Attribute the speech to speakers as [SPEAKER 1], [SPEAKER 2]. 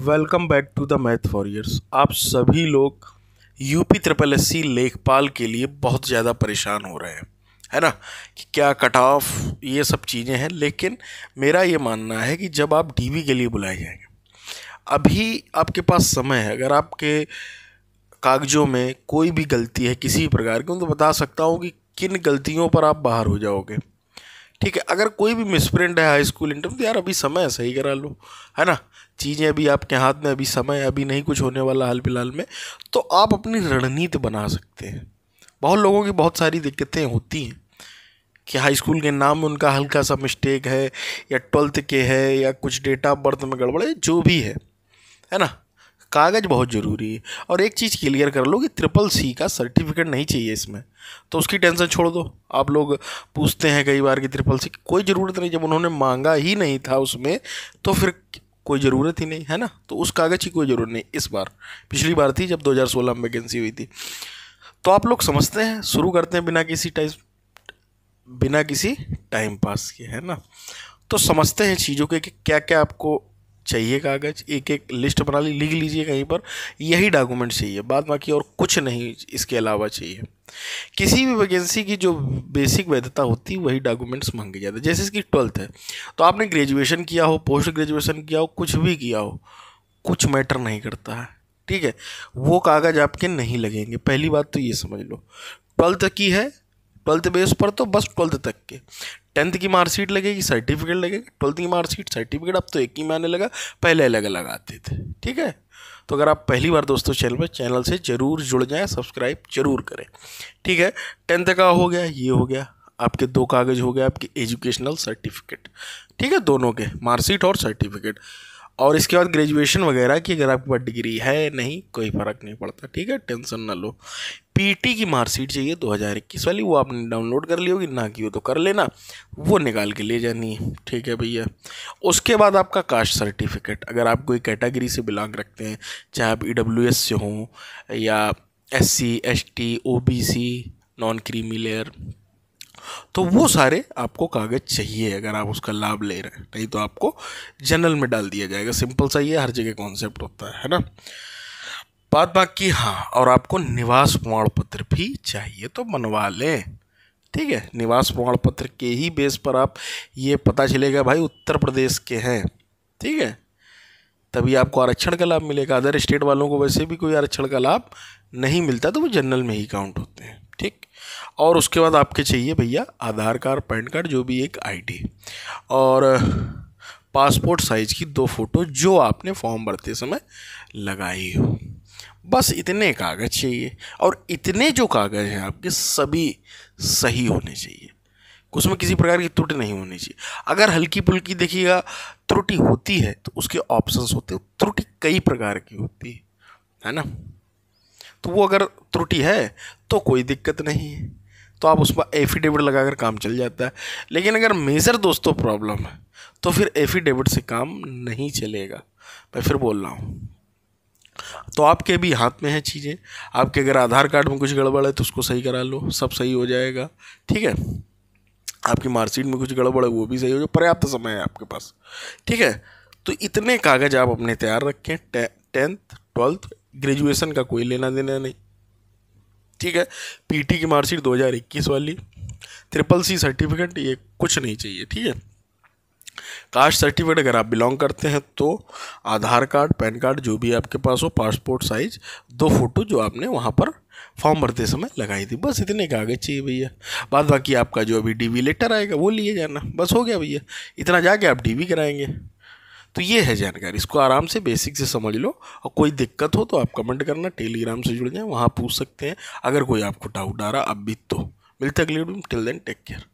[SPEAKER 1] welcome back to the math for आप सभी लोग यूपी ट्रिपल एस सी लेखपाल के लिए बहुत ज़्यादा परेशान हो रहे हैं है ना कि क्या कट ऑफ ये सब चीज़ें हैं लेकिन मेरा ये मानना है कि जब आप डी के लिए बुलाए जाएंगे अभी आपके पास समय है अगर आपके कागजों में कोई भी गलती है किसी प्रकार की तो बता सकता हूँ कि किन गलतियों पर आप बाहर हो जाओगे ठीक है अगर कोई भी मिसप्रिंट है हाई स्कूल इंटर तो यार अभी समय है सही करा लो है ना चीज़ें अभी आपके हाथ में अभी समय अभी नहीं कुछ होने वाला हाल फिलहाल में तो आप अपनी रणनीति बना सकते हैं बहुत लोगों की बहुत सारी दिक्कतें होती हैं कि हाई स्कूल के नाम में उनका हल्का सा मिस्टेक है या ट्वेल्थ के है या कुछ डेट ऑफ बर्थ में गड़बड़ है जो भी है है ना कागज़ बहुत ज़रूरी है और एक चीज़ क्लियर कर लो कि ट्रिपल सी का सर्टिफिकेट नहीं चाहिए इसमें तो उसकी टेंशन छोड़ दो आप लोग पूछते हैं कई बार कि ट्रिपल सी कोई ज़रूरत नहीं जब उन्होंने मांगा ही नहीं था उसमें तो फिर कोई ज़रूरत ही नहीं है ना तो उस कागज़ की कोई ज़रूरत नहीं इस बार पिछली बार थी जब दो में वैकेंसी हुई थी तो आप लोग समझते हैं शुरू करते हैं बिना किसी टाइम बिना किसी टाइम पास के है ना तो समझते हैं चीज़ों के कि क्या क्या आपको चाहिए कागज़ एक एक लिस्ट बना ली लिख लीजिए कहीं पर यही डॉक्यूमेंट चाहिए बाद बाकी और कुछ नहीं इसके अलावा चाहिए किसी भी वैकेंसी की जो बेसिक वैधता होती है वही डॉक्यूमेंट्स मांगे जाते हैं जैसे इसकी ट्वेल्थ है तो आपने ग्रेजुएशन किया हो पोस्ट ग्रेजुएशन किया हो कुछ भी किया हो कुछ मैटर नहीं करता है ठीक है वो कागज़ आपके नहीं लगेंगे पहली बात तो ये समझ लो ट्वेल्थ की है ट्वेल्थ बेस पर तो बस ट्वेल्थ तक के टेंथ की मार्कशीट लगेगी सर्टिफिकेट लगेगा ट्वेल्थ की मार्कशीट सर्टिफिकेट अब तो एक ही में लगा पहले अलग अलग आते थे ठीक है तो अगर आप पहली बार दोस्तों चैनल पर चैनल से ज़रूर जुड़ जाएँ सब्सक्राइब जरूर करें ठीक है टेंथ का हो गया ये हो गया आपके दो कागज़ हो गए आपके एजुकेशनल सर्टिफिकेट ठीक है दोनों के मार्कशीट और सर्टिफिकेट और इसके बाद ग्रेजुएशन वगैरह की अगर आपके पास डिग्री है नहीं कोई फ़र्क नहीं पड़ता ठीक है टेंशन ना लो पीटी की मार्कशीट चाहिए 2021 वाली वो आपने डाउनलोड कर ली होगी ना की हो तो कर लेना वो निकाल के ले जानी है ठीक है भैया उसके बाद आपका कास्ट सर्टिफिकेट अगर आप कोई कैटेगरी से बिलोंग रखते हैं चाहे आप ई e से हों या S C S T O B C non creamy layer तो वो सारे आपको कागज़ चाहिए अगर आप उसका लाभ ले रहे हैं नहीं तो आपको जनरल में डाल दिया जाएगा सिंपल सा ये हर जगह कॉन्सेप्ट होता है है ना बात बाकी हाँ और आपको निवास प्रमाण पत्र भी चाहिए तो बनवा लें ठीक है निवास प्रमाण पत्र के ही बेस पर आप ये पता चलेगा भाई उत्तर प्रदेश के हैं ठीक है तभी आपको आरक्षण का लाभ मिलेगा अदर स्टेट वालों को वैसे भी कोई आरक्षण का लाभ नहीं मिलता तो वो जनरल में ही काउंट होते हैं ठीक और उसके बाद आपके चाहिए भैया आधार कार्ड पैन कार्ड जो भी एक आईडी और पासपोर्ट साइज़ की दो फ़ोटो जो आपने फॉर्म भरते समय लगाई हो बस इतने कागज़ चाहिए और इतने जो कागज़ हैं आपके सभी सही होने चाहिए उसमें किसी प्रकार की त्रुटि नहीं होनी चाहिए अगर हल्की पुल्की देखिएगा त्रुटि होती है तो उसके ऑप्शंस होते हैं त्रुटि कई प्रकार की होती है है ना तो वो अगर त्रुटि है तो कोई दिक्कत नहीं है तो आप उस पर एफिडेविट लगा कर काम चल जाता है लेकिन अगर मेजर दोस्तों प्रॉब्लम है तो फिर एफिडेविट से काम नहीं चलेगा मैं फिर बोल रहा हूँ तो आपके भी हाथ में है चीज़ें आपके अगर आधार कार्ड में कुछ गड़बड़ है तो उसको सही करा लो सब सही हो जाएगा ठीक है आपकी मार्कशीट में कुछ गड़बड़ है वो भी सही हो जाए पर्याप्त समय है आपके पास ठीक है तो इतने कागज़ आप अपने तैयार रखें टेंथ ट्वेल्थ ग्रेजुएशन का कोई लेना देना नहीं ठीक है पीटी की मार्कशीट 2021 वाली ट्रिपल सी सर्टिफिकेट ये कुछ नहीं चाहिए ठीक है कास्ट सर्टिफिकेट अगर आप बिलोंग करते हैं तो आधार कार्ड पैन कार्ड जो भी आपके पास हो पासपोर्ट साइज दो फोटो जो आपने वहाँ पर फॉर्म भरते समय लगाई थी बस इतने कागज चाहिए भैया बाद बाकी आपका जो अभी डीवी लेटर आएगा वो लिए जाना बस हो गया भैया इतना जाके आप डीवी कराएंगे तो ये है जानकारी इसको आराम से बेसिक से समझ लो और कोई दिक्कत हो तो आप कमेंट करना टेलीग्राम से जुड़ जाएँ वहाँ पूछ सकते हैं अगर कोई आपको डाउट आ रहा अब भी तो मिलते अगले टिल देन टेक केयर